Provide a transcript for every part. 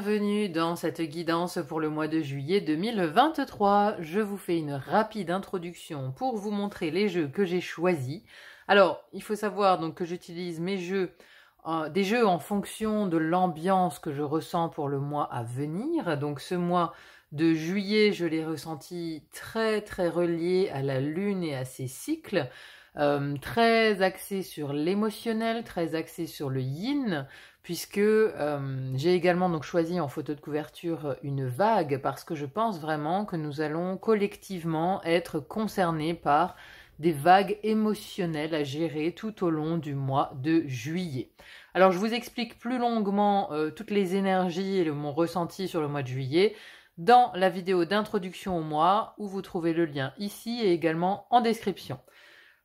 bienvenue dans cette guidance pour le mois de juillet 2023. Je vous fais une rapide introduction pour vous montrer les jeux que j'ai choisis. Alors, il faut savoir donc que j'utilise mes jeux euh, des jeux en fonction de l'ambiance que je ressens pour le mois à venir. Donc ce mois de juillet, je l'ai ressenti très très relié à la lune et à ses cycles. Euh, très axé sur l'émotionnel, très axé sur le yin, puisque euh, j'ai également donc choisi en photo de couverture euh, une vague parce que je pense vraiment que nous allons collectivement être concernés par des vagues émotionnelles à gérer tout au long du mois de juillet. Alors je vous explique plus longuement euh, toutes les énergies et mon ressenti sur le mois de juillet dans la vidéo d'introduction au mois où vous trouvez le lien ici et également en description.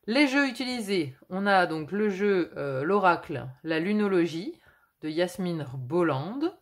Les jeux utilisés, on a donc le jeu l'oracle, la lunologie, de Yasmine Boland,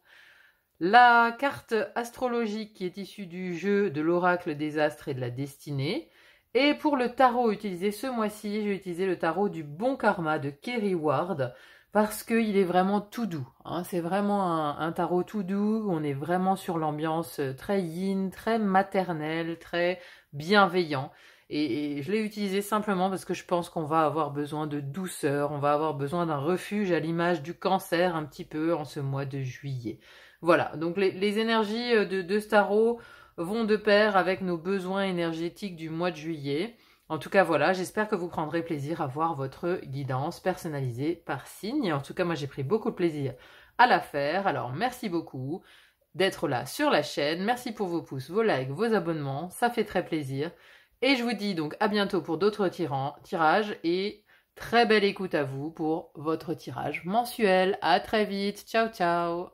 La carte astrologique qui est issue du jeu de l'oracle des astres et de la destinée. Et pour le tarot utilisé ce mois-ci, j'ai utilisé le tarot du bon karma de Kerry Ward parce qu'il est vraiment tout doux. Hein. C'est vraiment un, un, tarot tout doux. On est vraiment sur l'ambiance euh, très yin, très maternelle, très bienveillant. Et, je l'ai utilisé simplement parce que je pense qu'on va avoir besoin de douceur, on va avoir besoin d'un refuge à l'image du cancer un petit peu en ce mois de juillet. Voilà, donc les, énergies euh, de, de vont de pair avec nos besoins énergétiques du mois de juillet. En tout cas, voilà, j'espère que vous prendrez plaisir à voir votre guidance personnalisée par signe. En tout cas, moi, j'ai pris beaucoup de plaisir à la faire. Alors, merci beaucoup d'être là sur la chaîne. Merci pour vos pouces, vos likes, vos abonnements. Ça fait très plaisir. Et je vous dis donc à bientôt pour d'autres tirages et très belle écoute à vous pour votre tirage mensuel. À très vite. Ciao ciao.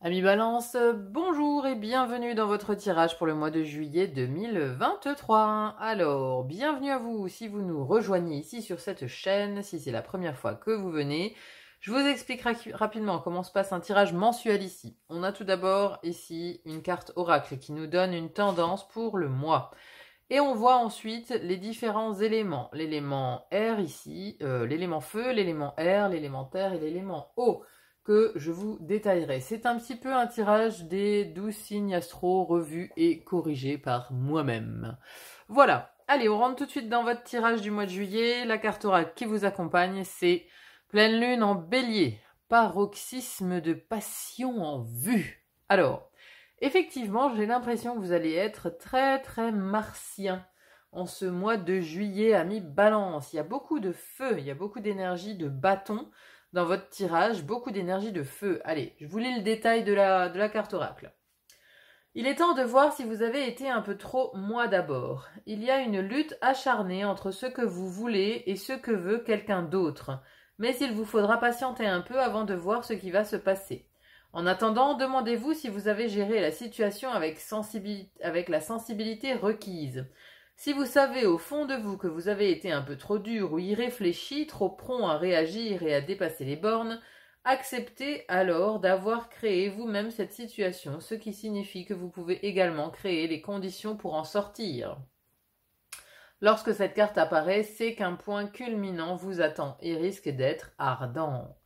Amis Balance, bonjour et bienvenue dans votre tirage pour le mois de juillet 2023. Alors, bienvenue à vous si vous nous rejoignez ici sur cette chaîne, si c'est la première fois que vous venez. Je vous explique rapidement comment se passe un tirage mensuel ici. On a tout d'abord ici une carte oracle qui nous donne une tendance pour le mois. Et on voit ensuite les différents éléments. L'élément R ici, euh, l'élément feu, l'élément R, l'élément terre et l'élément eau que je vous détaillerai. C'est un petit peu un tirage des douze signes astro revus et corrigés par moi-même. Voilà. Allez, on rentre tout de suite dans votre tirage du mois de juillet. La carte orale qui vous accompagne, c'est pleine lune en bélier, paroxysme de passion en vue. Alors, Effectivement, j'ai l'impression que vous allez être très très martien en ce mois de juillet, mi balance. Il y a beaucoup de feu, il y a beaucoup d'énergie de bâton dans votre tirage, beaucoup d'énergie de feu. Allez, je vous lis le détail de la, de la carte oracle. Il est temps de voir si vous avez été un peu trop moi d'abord. Il y a une lutte acharnée entre ce que vous voulez et ce que veut quelqu'un d'autre, mais il vous faudra patienter un peu avant de voir ce qui va se passer. En attendant, demandez-vous si vous avez géré la situation avec, la sensibilité requise. Si vous savez au fond de vous que vous avez été un peu trop dur ou irréfléchi, trop prompt à réagir et à dépasser les bornes, acceptez alors d'avoir créé vous-même cette situation, ce qui signifie que vous pouvez également créer les conditions pour en sortir. Lorsque cette carte apparaît, c'est qu'un point culminant vous attend et risque d'être ardent.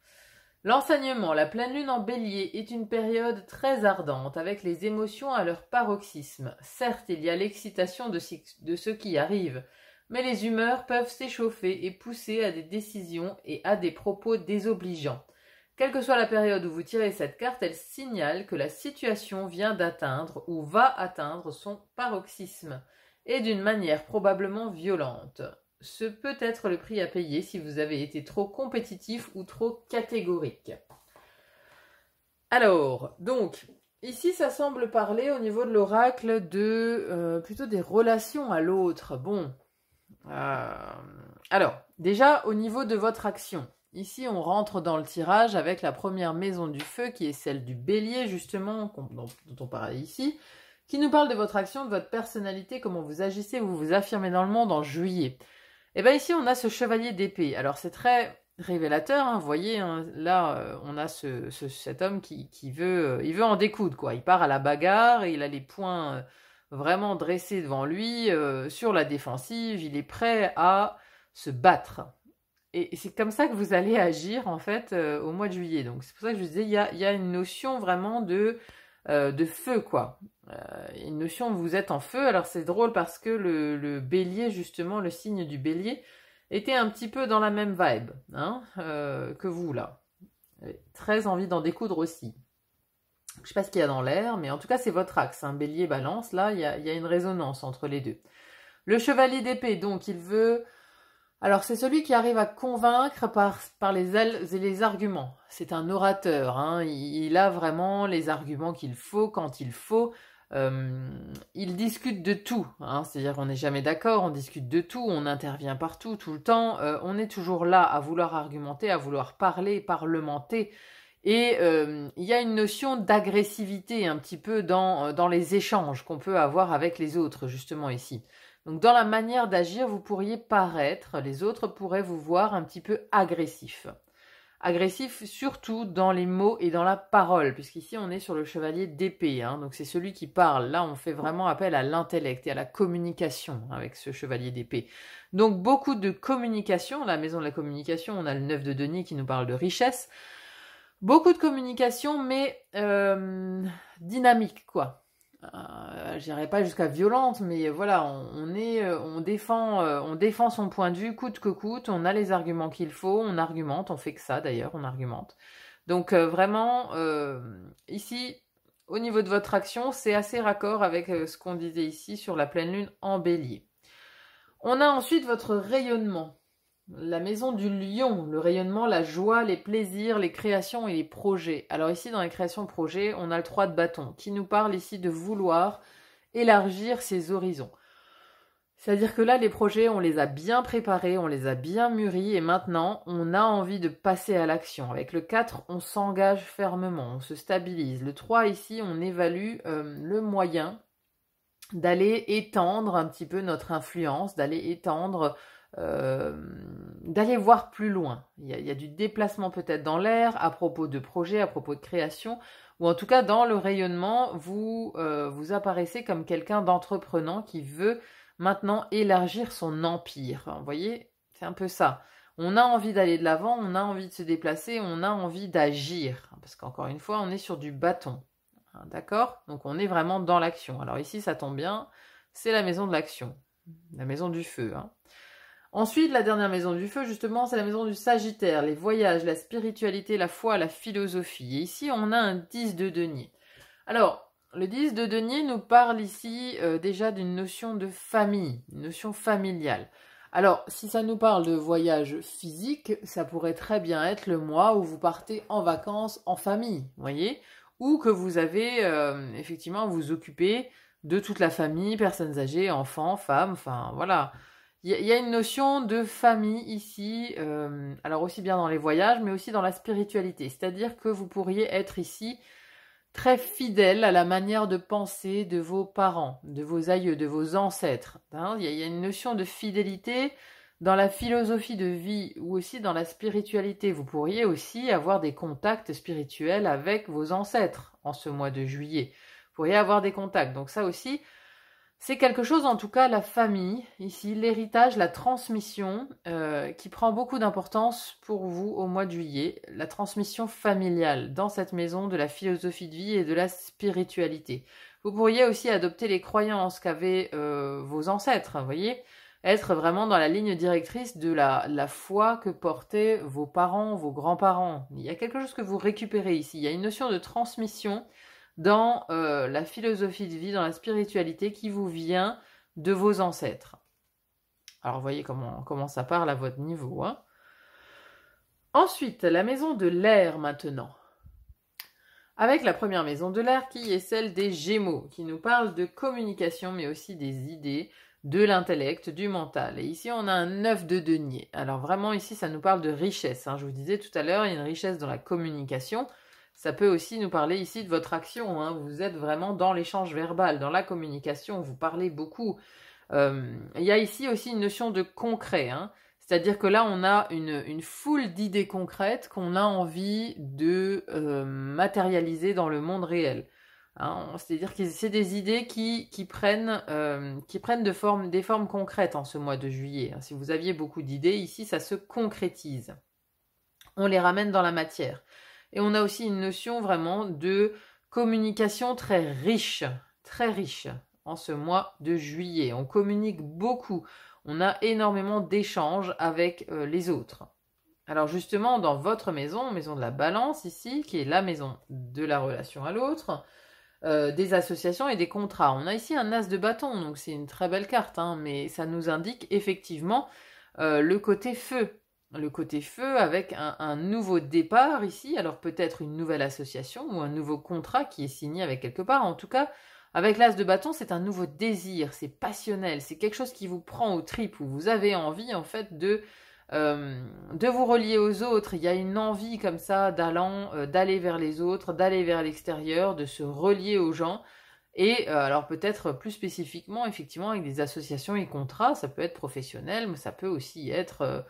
L'enseignement, la pleine lune en bélier, est une période très ardente, avec les émotions à leur paroxysme. Certes, il y a l'excitation de, ce qui arrive, mais les humeurs peuvent s'échauffer et pousser à des décisions et à des propos désobligeants. Quelle que soit la période où vous tirez cette carte, elle signale que la situation vient d'atteindre ou va atteindre son paroxysme, et d'une manière probablement violente. Ce peut être le prix à payer si vous avez été trop compétitif ou trop catégorique. Alors, donc, ici, ça semble parler au niveau de l'oracle de euh, plutôt des relations à l'autre. Bon. Euh, alors, déjà, au niveau de votre action. Ici, on rentre dans le tirage avec la première maison du feu, qui est celle du bélier, justement, dont, on parle ici, qui nous parle de votre action, de votre personnalité, comment vous agissez, vous vous affirmez dans le monde en juillet. Et eh bien ici, on a ce chevalier d'épée. Alors c'est très révélateur, hein. vous voyez, hein, là, euh, on a ce, cet homme qui, qui veut, euh, il veut en découdre, quoi. Il part à la bagarre, il a les poings euh, vraiment dressés devant lui, sur la défensive, il est prêt à se battre. Et c'est comme ça que vous allez agir, en fait, au mois de juillet. Donc c'est pour ça que je vous disais, il y a, y a, une notion vraiment de euh, de feu, quoi. Euh, une notion, vous êtes en feu. Alors c'est drôle parce que le, le, bélier, justement, le signe du bélier, était un petit peu dans la même vibe hein, euh, que vous, là. Très envie d'en découdre aussi. Je sais pas ce qu'il y a dans l'air, mais en tout cas, c'est votre axe. Hein. Bélier, balance, là, il y a, une résonance entre les deux. Le chevalier d'épée, donc, il veut alors, c'est celui qui arrive à convaincre par, par les, les arguments. C'est un orateur. Hein. Il, a vraiment les arguments qu'il faut quand il faut. Euh, il discute de tout. Hein. C'est-à-dire, qu'on n'est jamais d'accord, on discute de tout, on intervient partout, tout le temps. Euh, on est toujours là à vouloir argumenter, à vouloir parler, parlementer. Et euh, il y a une notion d'agressivité un petit peu dans, dans les échanges qu'on peut avoir avec les autres, justement ici. Donc dans la manière d'agir, vous pourriez paraître, les autres pourraient vous voir un petit peu agressif. Agressif surtout dans les mots et dans la parole, puisqu'ici on est sur le chevalier d'épée, hein. donc c'est celui qui parle. Là on fait vraiment appel à l'intellect et à la communication hein, avec ce chevalier d'épée. Donc beaucoup de communication, la maison de la communication, on a le 9 de Denis qui nous parle de richesse. Beaucoup de communication, mais euh, dynamique, quoi euh, j'irai pas jusqu'à violente, mais voilà, on, euh, euh, on défend, son point de vue coûte que coûte. On a les arguments qu'il faut, on argumente, on fait que ça d'ailleurs, on argumente. Donc euh, vraiment, ici, au niveau de votre action, c'est assez raccord avec ce qu'on disait ici sur la pleine lune en Bélier. On a ensuite votre rayonnement. La maison du lion, le rayonnement, la joie, les plaisirs, les créations et les projets. Alors ici, dans les créations projets, on a le 3 de bâton qui nous parle ici de vouloir élargir ses horizons. C'est-à-dire que là, les projets, on les a bien préparés, on les a bien mûris, et maintenant, on a envie de passer à l'action. Avec le 4, on s'engage fermement, on se stabilise. Le 3, ici, on évalue euh, le moyen d'aller étendre un petit peu notre influence, d'aller étendre euh, d'aller voir plus loin. Il y, a, il y a du déplacement peut-être dans l'air à propos de projets, à propos de création, ou en tout cas dans le rayonnement, vous euh, vous apparaissez comme quelqu'un d'entreprenant qui veut maintenant élargir son empire. Vous voyez, c'est un peu ça. On a envie d'aller de l'avant, on a envie de se déplacer, on a envie d'agir. Parce qu'encore une fois, on est sur du bâton. Hein, d'accord Donc on est vraiment dans l'action. Alors ici, ça tombe bien, c'est la maison de l'action, la maison du feu. Hein. Ensuite, la dernière maison du feu, justement, c'est la maison du Sagittaire, les voyages, la spiritualité, la foi, la philosophie. Et ici, on a un 10 de denier. Alors, le 10 de denier nous parle ici euh, déjà d'une notion de famille, une notion familiale. Alors, si ça nous parle de voyage physique, ça pourrait très bien être le mois où vous partez en vacances en famille, voyez Ou que vous avez, euh, effectivement, vous occuper de toute la famille, personnes âgées, enfants, femmes, enfin, voilà il y, a une notion de famille ici, euh, alors aussi bien dans les voyages, mais aussi dans la spiritualité. C'est-à-dire que vous pourriez être ici très fidèle à la manière de penser de vos parents, de vos aïeux, de vos ancêtres. Hein. Il y, a une notion de fidélité dans la philosophie de vie ou aussi dans la spiritualité. Vous pourriez aussi avoir des contacts spirituels avec vos ancêtres en ce mois de juillet. Vous pourriez avoir des contacts. Donc ça aussi, c'est quelque chose, en tout cas, la famille, ici, l'héritage, la transmission, euh, qui prend beaucoup d'importance pour vous au mois de juillet, la transmission familiale dans cette maison de la philosophie de vie et de la spiritualité. Vous pourriez aussi adopter les croyances qu'avaient euh, vos ancêtres, vous voyez, être vraiment dans la ligne directrice de la, la foi que portaient vos parents, vos grands-parents. Il y a quelque chose que vous récupérez ici, il y a une notion de transmission, dans euh, la philosophie de vie, dans la spiritualité qui vous vient de vos ancêtres. Alors voyez comment, comment ça parle à votre niveau. Hein. Ensuite, la maison de l'air maintenant. Avec la première maison de l'air qui est celle des Gémeaux, qui nous parle de communication mais aussi des idées, de l'intellect, du mental. Et ici, on a un œuf de denier. Alors vraiment, ici, ça nous parle de richesse. Hein. Je vous disais tout à l'heure, il y a une richesse dans la communication, ça peut aussi nous parler ici de votre action. Hein. Vous êtes vraiment dans l'échange verbal, dans la communication, vous parlez beaucoup. Euh, il y a ici aussi une notion de concret. Hein. C'est-à-dire que là, on a une, foule d'idées concrètes qu'on a envie de euh, matérialiser dans le monde réel. Hein. C'est-à-dire que c'est des idées qui, prennent, euh, des formes concrètes en ce mois de juillet. Si vous aviez beaucoup d'idées, ici, ça se concrétise. On les ramène dans la matière. Et on a aussi une notion vraiment de communication très riche, très riche en ce mois de juillet. On communique beaucoup, on a énormément d'échanges avec euh, les autres. Alors justement, dans votre maison, maison de la balance ici, qui est la maison de la relation à l'autre, euh, des associations et des contrats. On a ici un as de bâton, donc c'est une très belle carte, hein, mais ça nous indique effectivement euh, le côté feu, le côté feu avec un, nouveau départ ici, alors peut-être une nouvelle association ou un nouveau contrat qui est signé avec quelque part. En tout cas, avec l'as de bâton, c'est un nouveau désir, c'est passionnel, c'est quelque chose qui vous prend aux tripes, où vous avez envie en fait de, euh, de vous relier aux autres. Il y a une envie comme ça euh, d'aller vers les autres, d'aller vers l'extérieur, de se relier aux gens. Et euh, alors peut-être plus spécifiquement, effectivement, avec des associations et contrats, ça peut être professionnel, mais ça peut aussi être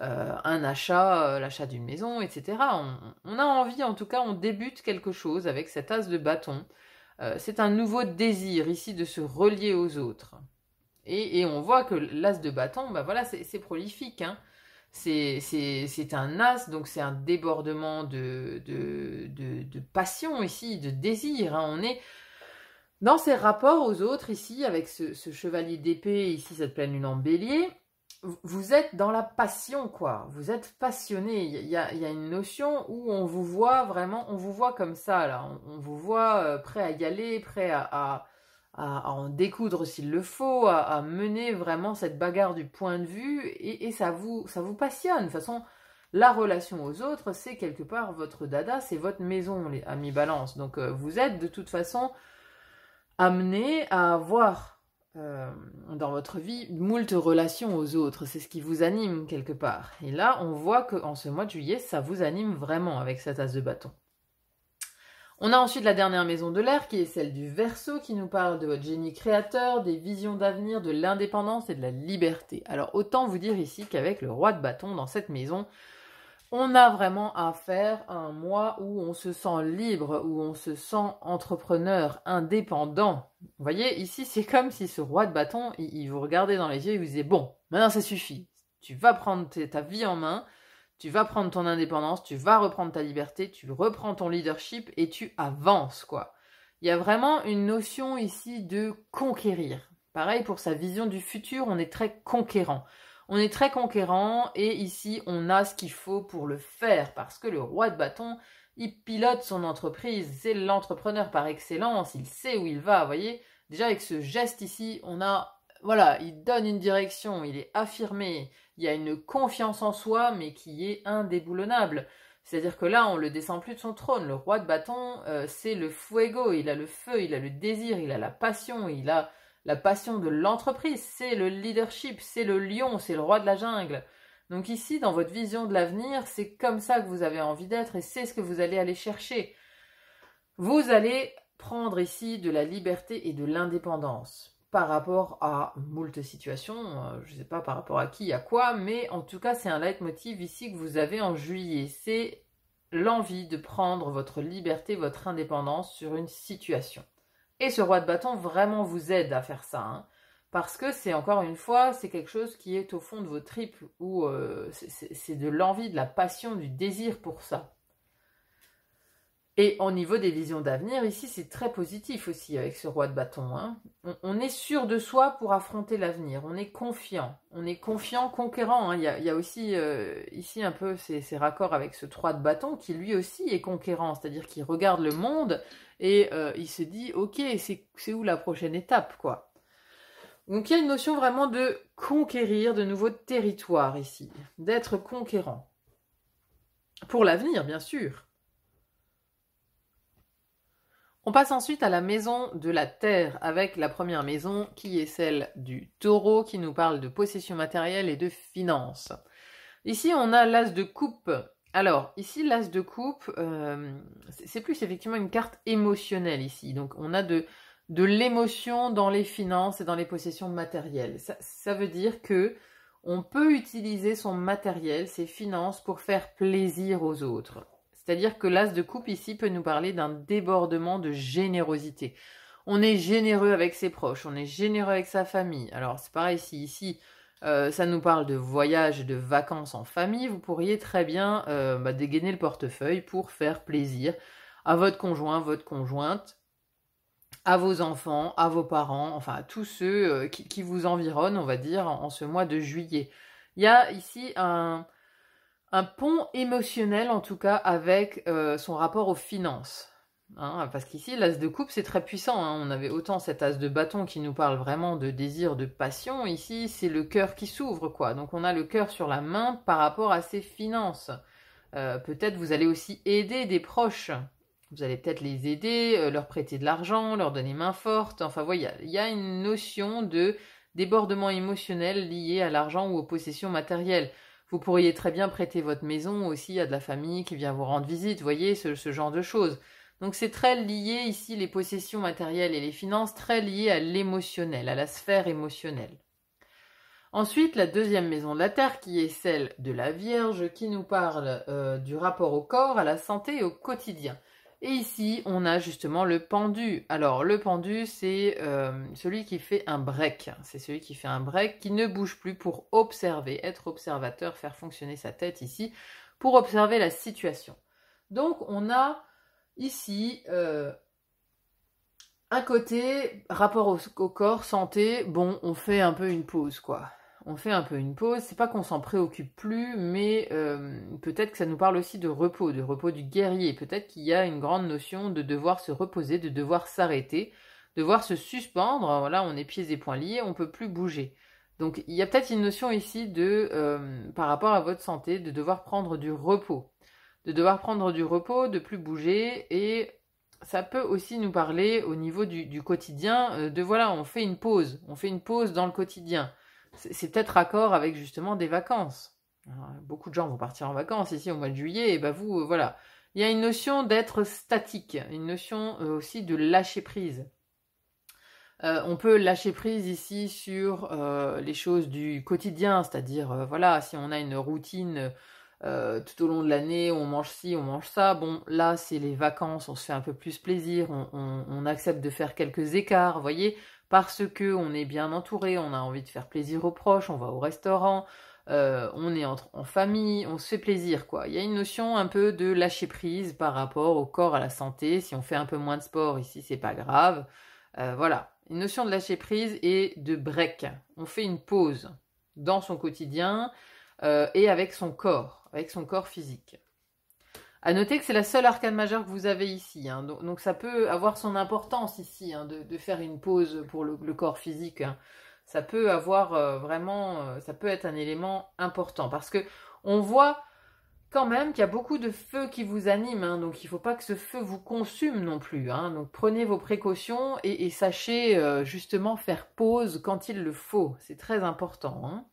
euh, un achat, euh, l'achat d'une maison, etc. On, a envie, en tout cas, on débute quelque chose avec cet as de bâton. Euh, c'est un nouveau désir ici de se relier aux autres. Et, on voit que l'as de bâton, bah voilà, c'est prolifique. Hein. C'est un as, donc c'est un débordement de, passion ici, de désir. Hein. On est dans ses rapports aux autres ici, avec ce chevalier d'épée, ici cette pleine lune en bélier, vous êtes dans la passion, quoi. Vous êtes passionné. Il y a, une notion où on vous voit vraiment, on vous voit comme ça, là. On, vous voit euh, prêt à y aller, prêt à, en découdre s'il le faut, à, mener vraiment cette bagarre du point de vue, et, ça, vous, ça vous passionne. De toute façon, la relation aux autres, c'est quelque part votre dada, c'est votre maison, les amis balance. Donc, euh, vous êtes de toute façon amené à avoir euh, dans votre vie moult relations aux autres. C'est ce qui vous anime quelque part. Et là, on voit qu'en ce mois de juillet, ça vous anime vraiment avec cette as de bâton. On a ensuite la dernière maison de l'air qui est celle du verso, qui nous parle de votre génie créateur, des visions d'avenir, de l'indépendance et de la liberté. Alors autant vous dire ici qu'avec le roi de bâton dans cette maison, on a vraiment affaire à un mois où on se sent libre, où on se sent entrepreneur, indépendant. Vous voyez, ici, c'est comme si ce roi de bâton, il, vous regardait dans les yeux et vous disait, bon, maintenant ça suffit. Tu vas prendre ta vie en main, tu vas prendre ton indépendance, tu vas reprendre ta liberté, tu reprends ton leadership et tu avances, quoi. Il y a vraiment une notion ici de conquérir. Pareil pour sa vision du futur, on est très conquérant. On est très conquérant et ici on a ce qu'il faut pour le faire parce que le roi de bâton, il pilote son entreprise, c'est l'entrepreneur par excellence, il sait où il va, vous voyez. Déjà avec ce geste ici, on a voilà, il donne une direction, il est affirmé, il y a une confiance en soi mais qui est indéboulonnable. C'est-à-dire que là, on le descend plus de son trône. Le roi de bâton, euh, c'est le fuego, il a le feu, il a le désir, il a la passion, il a la passion de l'entreprise, c'est le leadership, c'est le lion, c'est le roi de la jungle. Donc ici, dans votre vision de l'avenir, c'est comme ça que vous avez envie d'être et c'est ce que vous allez aller chercher. Vous allez prendre ici de la liberté et de l'indépendance par rapport à moult situations, euh, je ne sais pas par rapport à qui, à quoi, mais en tout cas c'est un leitmotiv ici que vous avez en juillet, c'est l'envie de prendre votre liberté, votre indépendance sur une situation. Et ce roi de bâton vraiment vous aide à faire ça. Hein. parce que c'est encore une fois, c'est quelque chose qui est au fond de vos tripes, ou euh, c'est de l'envie, de la passion, du désir pour ça. Et au niveau des visions d'avenir, ici, c'est très positif aussi avec ce roi de bâton. Hein. On, est sûr de soi pour affronter l'avenir. On est confiant. On est confiant, conquérant. Hein. Il, y a, aussi euh, ici un peu ces, raccords avec ce roi de bâton qui lui aussi est conquérant, c'est-à-dire qu'il regarde le monde et euh, il se dit, ok, c'est où la prochaine étape, quoi. Donc il y a une notion vraiment de conquérir de nouveaux territoires ici, d'être conquérant. Pour l'avenir, bien sûr. On passe ensuite à la maison de la terre avec la première maison qui est celle du taureau qui nous parle de possession matérielle et de finances. Ici on a l'as de coupe. Alors ici l'as de coupe, euh, c'est plus effectivement une carte émotionnelle ici. Donc on a de, l'émotion dans les finances et dans les possessions matérielles. Ça, ça veut dire que on peut utiliser son matériel, ses finances, pour faire plaisir aux autres. C'est-à-dire que l'as de coupe ici peut nous parler d'un débordement de générosité. On est généreux avec ses proches, on est généreux avec sa famille. Alors c'est pareil si ici euh, ça nous parle de voyage, de vacances en famille, vous pourriez très bien euh, bah, dégainer le portefeuille pour faire plaisir à votre conjoint, votre conjointe, à vos enfants, à vos parents, enfin à tous ceux euh, qui, vous environnent, on va dire, en, ce mois de juillet. Il y a ici un, un pont émotionnel en tout cas avec euh, son rapport aux finances. Hein, parce qu'ici, l'as de coupe, c'est très puissant. Hein. On avait autant cet as de bâton qui nous parle vraiment de désir, de passion. Ici, c'est le cœur qui s'ouvre, quoi. Donc, on a le cœur sur la main par rapport à ses finances. Euh, peut-être vous allez aussi aider des proches. Vous allez peut-être les aider, euh, leur prêter de l'argent, leur donner main forte. Enfin, voyez, il y, a une notion de débordement émotionnel lié à l'argent ou aux possessions matérielles. Vous pourriez très bien prêter votre maison aussi à de la famille qui vient vous rendre visite, voyez, ce, genre de choses. Donc c'est très lié ici, les possessions matérielles et les finances, très lié à l'émotionnel, à la sphère émotionnelle. Ensuite, la deuxième maison de la Terre, qui est celle de la Vierge, qui nous parle euh, du rapport au corps, à la santé et au quotidien. Et ici, on a justement le pendu. Alors, le pendu, c'est euh, celui qui fait un break. C'est celui qui fait un break, qui ne bouge plus pour observer, être observateur, faire fonctionner sa tête ici, pour observer la situation. Donc, on a ici euh, un côté rapport au corps, santé. Bon, on fait un peu une pause, quoi on fait un peu une pause. C'est pas qu'on s'en préoccupe plus, mais euh, peut-être que ça nous parle aussi de repos, de repos du guerrier. Peut-être qu'il y a une grande notion de devoir se reposer, de devoir s'arrêter, devoir se suspendre. voilà, on est pieds et poings liés, on peut plus bouger. Donc, il y a peut-être une notion ici de, euh, par rapport à votre santé, de devoir prendre du repos, de devoir prendre du repos, de plus bouger et ça peut aussi nous parler au niveau du, quotidien euh, de voilà, on fait une pause, on fait une pause dans le quotidien. C'est peut-être raccord avec justement des vacances. beaucoup de gens vont partir en vacances ici au mois de juillet, et bah vous, euh, voilà. Il y a une notion d'être statique, une notion euh, aussi de lâcher prise. Euh, on peut lâcher prise ici sur les choses du quotidien, c'est-à-dire, voilà, si on a une routine tout au long de l'année, on mange ci, on mange ça, bon, là, c'est les vacances, on se fait un peu plus plaisir, on, on accepte de faire quelques écarts, vous voyez, parce que on est bien entouré, on a envie de faire plaisir aux proches, on va au restaurant, euh, on est en, famille, on se fait plaisir quoi. Il y a une notion un peu de lâcher prise par rapport au corps, à la santé. Si on fait un peu moins de sport ici, c'est pas grave. Euh, voilà, une notion de lâcher prise et de break. On fait une pause dans son quotidien euh, et avec son corps, avec son corps physique. À noter que c'est la seule arcane majeure que vous avez ici, hein. donc, ça peut avoir son importance ici hein, de, faire une pause pour le, corps physique. Hein. Ça peut avoir euh, vraiment, euh, ça peut être un élément important parce que on voit quand même qu'il y a beaucoup de feu qui vous anime, donc il ne faut pas que ce feu vous consume non plus. donc prenez vos précautions et, sachez euh, justement faire pause quand il le faut, c'est très important.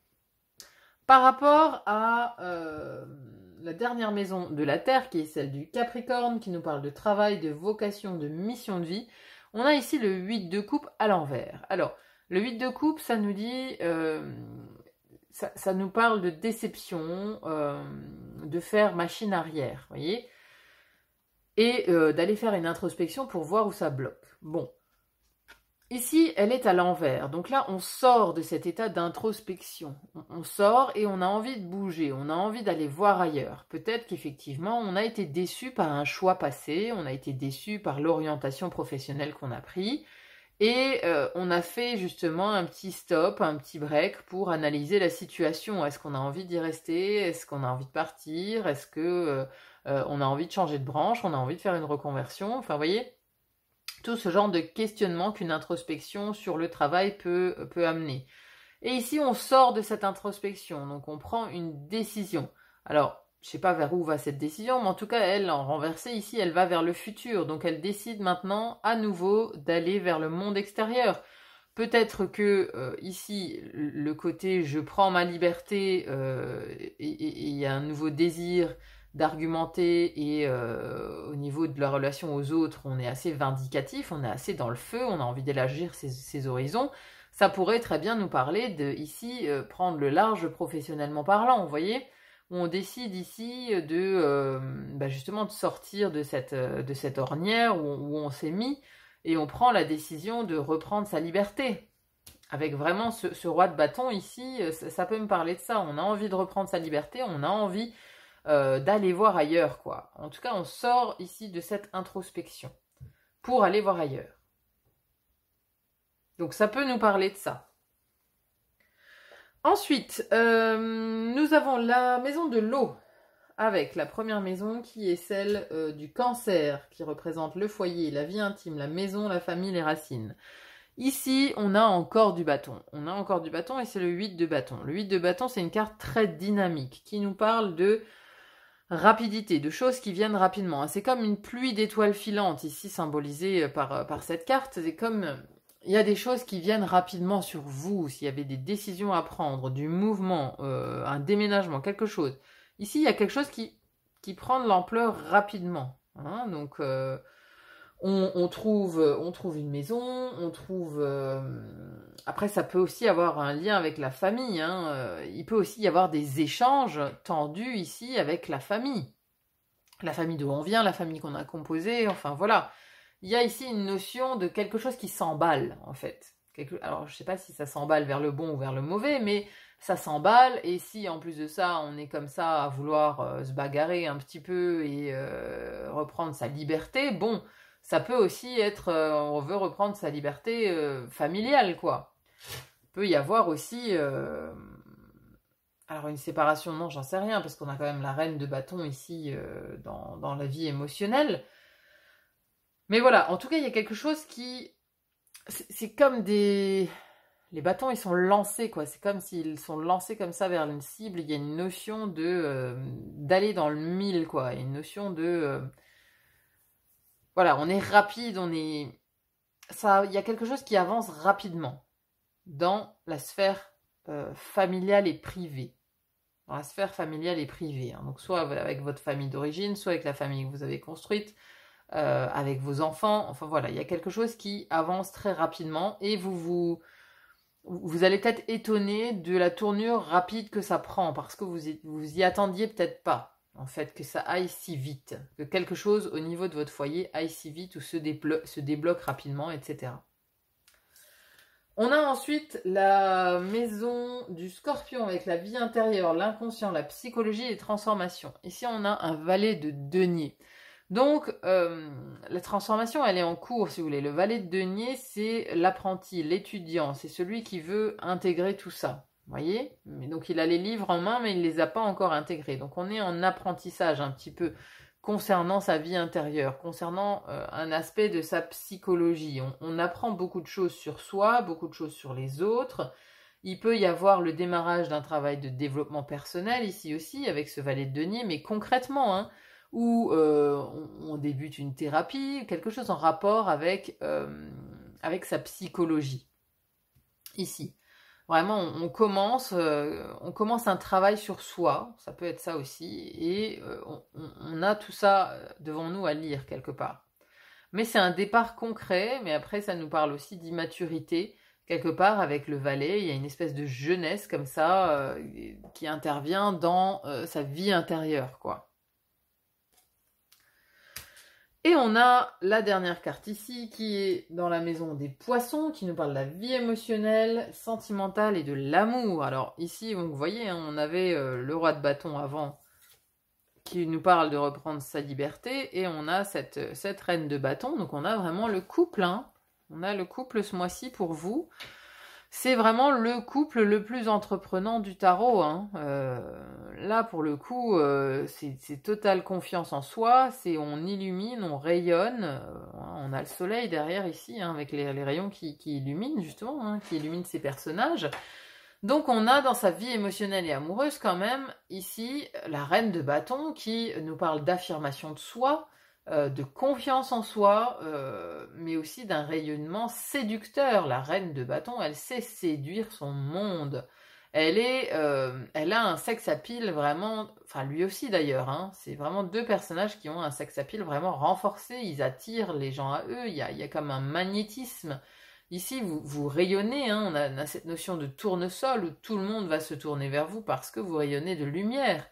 Par rapport à la dernière maison de la Terre, qui est celle du Capricorne, qui nous parle de travail, de vocation, de mission de vie, on a ici le 8 de coupe à l'envers. Alors, le 8 de coupe, ça nous dit... Euh, ça, nous parle de déception, euh, de faire machine arrière, vous voyez Et euh, d'aller faire une introspection pour voir où ça bloque. Bon, Ici, elle est à l'envers. Donc là, on sort de cet état d'introspection. On sort et on a envie de bouger, on a envie d'aller voir ailleurs. Peut-être qu'effectivement, on a été déçu par un choix passé, on a été déçu par l'orientation professionnelle qu'on a pris. Et euh, on a fait justement un petit stop, un petit break pour analyser la situation. Est-ce qu'on a envie d'y rester Est-ce qu'on a envie de partir Est-ce que euh, euh, on a envie de changer de branche On a envie de faire une reconversion Enfin, vous voyez, tout ce genre de questionnement qu'une introspection sur le travail peut, amener. Et ici, on sort de cette introspection, donc on prend une décision. Alors, je sais pas vers où va cette décision, mais en tout cas, elle, en renversée ici, elle va vers le futur. Donc, elle décide maintenant, à nouveau, d'aller vers le monde extérieur. Peut-être que euh, ici, le côté je prends ma liberté, euh, et il y a un nouveau désir, d'argumenter et euh, au niveau de la relation aux autres, on est assez vindicatif, on est assez dans le feu, on a envie d'élargir ses, horizons. Ça pourrait très bien nous parler de ici euh, prendre le large professionnellement parlant, vous voyez, où on décide ici de euh, bah, justement de sortir de cette, de cette ornière où, on s'est mis et on prend la décision de reprendre sa liberté. Avec vraiment ce, roi de bâton ici, ça peut me parler de ça. On a envie de reprendre sa liberté, on a envie euh, d'aller voir ailleurs, quoi. En tout cas, on sort ici de cette introspection pour aller voir ailleurs. Donc ça peut nous parler de ça. Ensuite, euh, nous avons la maison de l'eau avec la première maison qui est celle euh, du cancer, qui représente le foyer, la vie intime, la maison, la famille, les racines. Ici, on a encore du bâton. On a encore du bâton et c'est le 8 de bâton. Le 8 de bâton, c'est une carte très dynamique qui nous parle de rapidité, de choses qui viennent rapidement. Hein. C'est comme une pluie d'étoiles filantes, ici symbolisée euh, par, euh, par cette carte. C'est comme euh, il y a des choses qui viennent rapidement sur vous. S'il y avait des décisions à prendre, du mouvement, un déménagement, quelque chose. Ici, il y a quelque chose qui, qui prend de l'ampleur rapidement. Hein. donc, on, trouve, on trouve une maison, on trouve... Euh, après, ça peut aussi avoir un lien avec la famille. Hein, euh, il peut aussi y avoir des échanges tendus ici avec la famille. La famille d'où on vient, la famille qu'on a composée, enfin voilà. Il y a ici une notion de quelque chose qui s'emballe, en fait. Alors, je ne sais pas si ça s'emballe vers le bon ou vers le mauvais, mais ça s'emballe. Et si, en plus de ça, on est comme ça à vouloir euh, se bagarrer un petit peu et reprendre sa liberté, bon, ça peut aussi être, euh, on veut reprendre sa liberté euh, familiale, quoi. Il peut y avoir aussi, euh, alors une séparation, non, j'en sais rien, parce qu'on a quand même la reine de bâton ici dans, dans, la vie émotionnelle. Mais voilà, en tout cas, il y a quelque chose qui, c'est comme des, les bâtons, ils sont lancés, quoi. C'est comme s'ils sont lancés comme ça vers une cible. Il y a une notion de d'aller dans le mille, quoi. Il y a une notion de voilà, on est rapide, on est. Ça, il y a quelque chose qui avance rapidement dans la sphère euh, familiale et privée. Dans la sphère familiale et privée. Hein. Donc, soit avec votre famille d'origine, soit avec la famille que vous avez construite, euh, avec vos enfants. Enfin, voilà, il y a quelque chose qui avance très rapidement et vous vous. Vous allez peut-être étonner de la tournure rapide que ça prend parce que vous vous y attendiez peut-être pas en fait, que ça aille si vite, que quelque chose au niveau de votre foyer aille si vite ou se, débloque rapidement, etc. On a ensuite la maison du scorpion avec la vie intérieure, l'inconscient, la psychologie et les transformations. Ici, on a un valet de denier. Donc, euh, la transformation, elle est en cours, si vous voulez. Le valet de denier, c'est l'apprenti, l'étudiant, c'est celui qui veut intégrer tout ça voyez Donc il a les livres en main, mais il ne les a pas encore intégrés. Donc on est en apprentissage un petit peu concernant sa vie intérieure, concernant euh, un aspect de sa psychologie. On, apprend beaucoup de choses sur soi, beaucoup de choses sur les autres. Il peut y avoir le démarrage d'un travail de développement personnel ici aussi avec ce valet de denier, mais concrètement, hein, où euh, on, débute une thérapie, quelque chose en rapport avec euh, sa psychologie. Ici. Vraiment, euh, on, commence, un travail sur soi, ça peut être ça aussi, et euh, on, a tout ça euh, devant nous à lire quelque part. Mais c'est un départ concret, mais après ça nous parle aussi d'immaturité. Quelque part, avec le valet, il y a une espèce de jeunesse comme ça qui intervient dans sa vie intérieure, quoi. Et on a la dernière carte ici qui est dans la maison des poissons, qui nous parle de la vie émotionnelle, sentimentale et de l'amour. Alors ici, vous voyez, hein, on avait euh, le roi de bâton avant qui nous parle de reprendre sa liberté et on a cette, cette reine de bâton. Donc on a vraiment le couple. Hein. On a le couple ce mois-ci pour vous. C'est vraiment le couple le plus entreprenant du tarot. Hein. Euh, là, pour le coup, euh, c'est totale confiance en soi. C'est on illumine, on rayonne. Euh, on a le soleil derrière ici, hein, avec les, rayons qui, illuminent justement, hein, qui illuminent ces personnages. Donc on a dans sa vie émotionnelle et amoureuse quand même ici la reine de bâton qui nous parle d'affirmation de soi, euh, de confiance en soi, euh, mais aussi d'un rayonnement séducteur. La reine de bâton, elle sait séduire son monde. Elle est, euh, elle a un sex pile vraiment, enfin lui aussi d'ailleurs. Hein. c'est vraiment deux personnages qui ont un sex pile vraiment renforcé. Ils attirent les gens à eux. Il y a, y a comme un magnétisme. Ici, vous, vous rayonnez, hein. on, a, cette notion de tournesol où tout le monde va se tourner vers vous parce que vous rayonnez de lumière.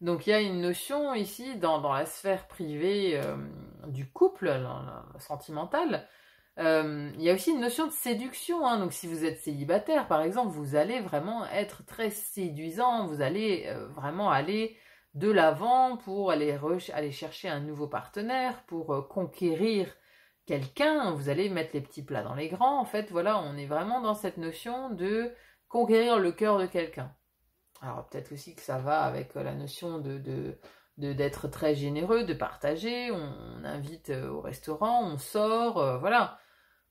Donc il y a une notion ici dans, dans la sphère privée euh, du couple sentimental. Euh, il y a aussi une notion de séduction. Hein. Donc si vous êtes célibataire, par exemple, vous allez vraiment être très séduisant. Vous allez euh, vraiment aller de l'avant pour aller, aller, chercher un nouveau partenaire, pour conquérir quelqu'un. Vous allez mettre les petits plats dans les grands. En fait, voilà, on est vraiment dans cette notion de conquérir le cœur de quelqu'un. Alors peut-être aussi que ça va avec euh, la notion de, d'être très généreux, de partager, on, invite euh, au restaurant, on sort, euh, voilà,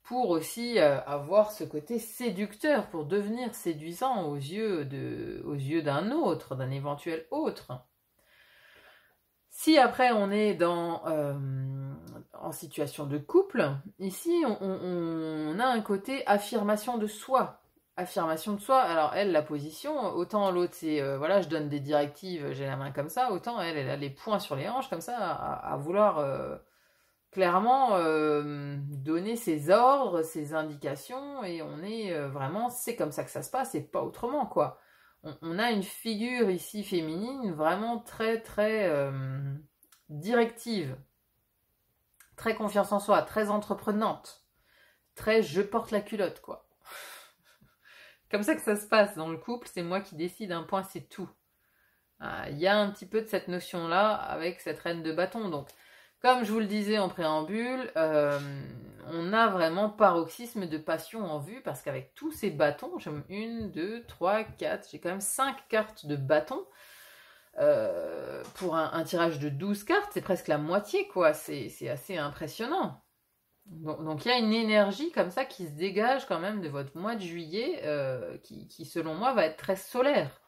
pour aussi avoir ce côté séducteur, pour devenir séduisant aux yeux aux yeux d'un autre, d'un éventuel autre. Si après on est dans en situation de couple, ici on a un côté affirmation de soi, affirmation de soi. Alors elle, la position, autant l'autre c'est euh, voilà, je donne des directives, j'ai la main comme ça, autant elle, elle a les poings sur les hanches comme ça, à, vouloir euh, clairement euh, donner ses ordres, ses indications, et on est vraiment, c'est comme ça que ça se passe, et pas autrement quoi. On, on a une figure ici féminine vraiment très très directive, très confiance en soi, très entreprenante, très je porte la culotte quoi comme ça que ça se passe dans le couple, c'est moi qui décide, un point, c'est tout. Il euh, y a un petit peu de cette notion-là avec cette reine de bâton. Donc, comme je vous le disais en préambule, euh, on a vraiment paroxysme de passion en vue parce qu'avec tous ces bâtons, j'ai une, deux, trois, quatre, j'ai quand même cinq cartes de bâton. Euh, pour un, un, tirage de 12 cartes, c'est presque la moitié, quoi. C'est assez impressionnant. Donc, il y a une énergie comme ça qui se dégage quand même de votre mois de juillet, euh, qui, selon moi va être très solaire.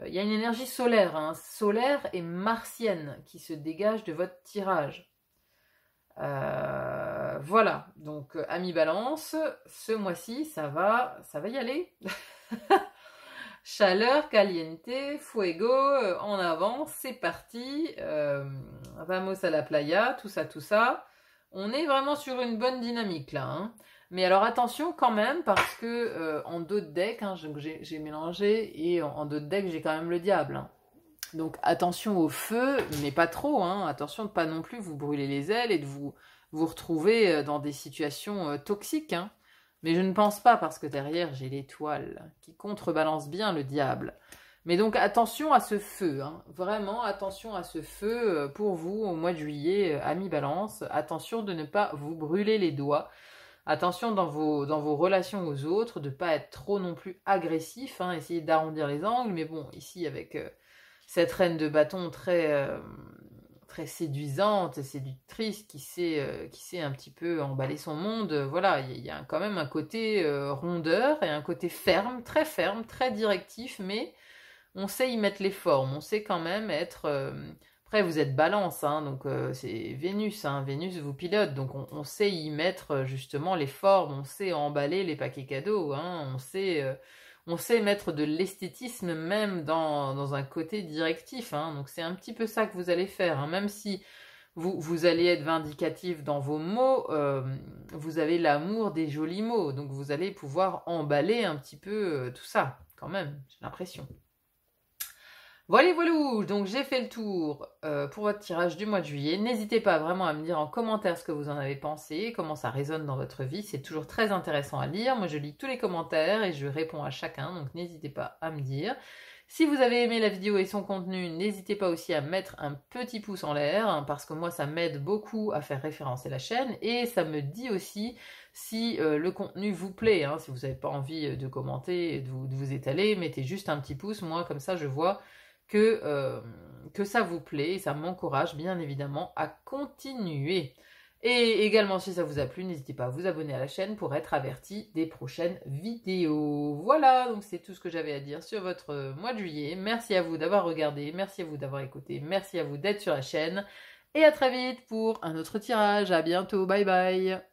Euh, il y a une énergie solaire, hein. solaire et martienne qui se dégage de votre tirage. Euh, voilà, donc ami balance, ce mois-ci ça va, ça va y aller. Chaleur, caliente, fuego, en avant, c'est parti, vamos a la playa, tout ça, tout ça. On est vraiment sur une bonne dynamique là. Hein. Mais alors attention quand même parce que euh, en dos decks, hein, j'ai mélangé et en, d'autres dos j'ai quand même le diable. Hein. Donc attention au feu, mais pas trop. Hein. Attention de pas non plus vous brûler les ailes et de vous vous retrouver euh, dans des situations euh, toxiques. Mais je ne pense pas parce que derrière j'ai l'étoile qui contrebalance bien le diable. Mais donc attention à ce feu, hein. vraiment attention à ce feu euh, pour vous au mois de juillet, euh, amis balance, attention de ne pas vous brûler les doigts, attention dans vos, dans vos relations aux autres, de ne pas être trop non plus agressif, hein. essayez d'arrondir les angles, mais bon, ici avec euh, cette reine de bâton très, très séduisante, séductrice, qui sait, qui sait un petit peu emballer son monde, voilà, il y, a quand même un côté rondeur et un côté ferme, très ferme, très directif, mais on sait y mettre les formes, on sait quand même être... Euh, après, vous êtes balance, hein, donc euh, c'est Vénus, hein, Vénus vous pilote, donc on, sait y mettre euh, justement les formes, on sait emballer les paquets cadeaux, hein, on, sait, on sait mettre de l'esthétisme même dans, un côté directif, donc c'est un petit peu ça que vous allez faire, même si vous, vous, allez être vindicatif dans vos mots, vous avez l'amour des jolis mots, donc vous allez pouvoir emballer un petit peu tout ça, quand même, j'ai l'impression. Voilà, voilà, donc j'ai fait le tour euh, pour votre tirage du mois de juillet. N'hésitez pas vraiment à me dire en commentaire ce que vous en avez pensé, comment ça résonne dans votre vie. C'est toujours très intéressant à lire. Moi, je lis tous les commentaires et je réponds à chacun, donc n'hésitez pas à me dire. Si vous avez aimé la vidéo et son contenu, n'hésitez pas aussi à mettre un petit pouce en l'air, hein, parce que moi, ça m'aide beaucoup à faire référencer la chaîne, et ça me dit aussi si euh, le contenu vous plaît. Hein. si vous n'avez pas envie euh, de commenter, de vous étaler, mettez juste un petit pouce, moi, comme ça, je vois euh, que, ça vous plaît. Et ça m'encourage bien évidemment à continuer. Et également, si ça vous a plu, n'hésitez pas à vous abonner à la chaîne pour être averti des prochaines vidéos. Voilà, donc c'est tout ce que j'avais à dire sur votre euh, mois de juillet. Merci à vous d'avoir regardé, merci à vous d'avoir écouté, merci à vous d'être sur la chaîne. Et à très vite pour un autre tirage. À bientôt, bye bye.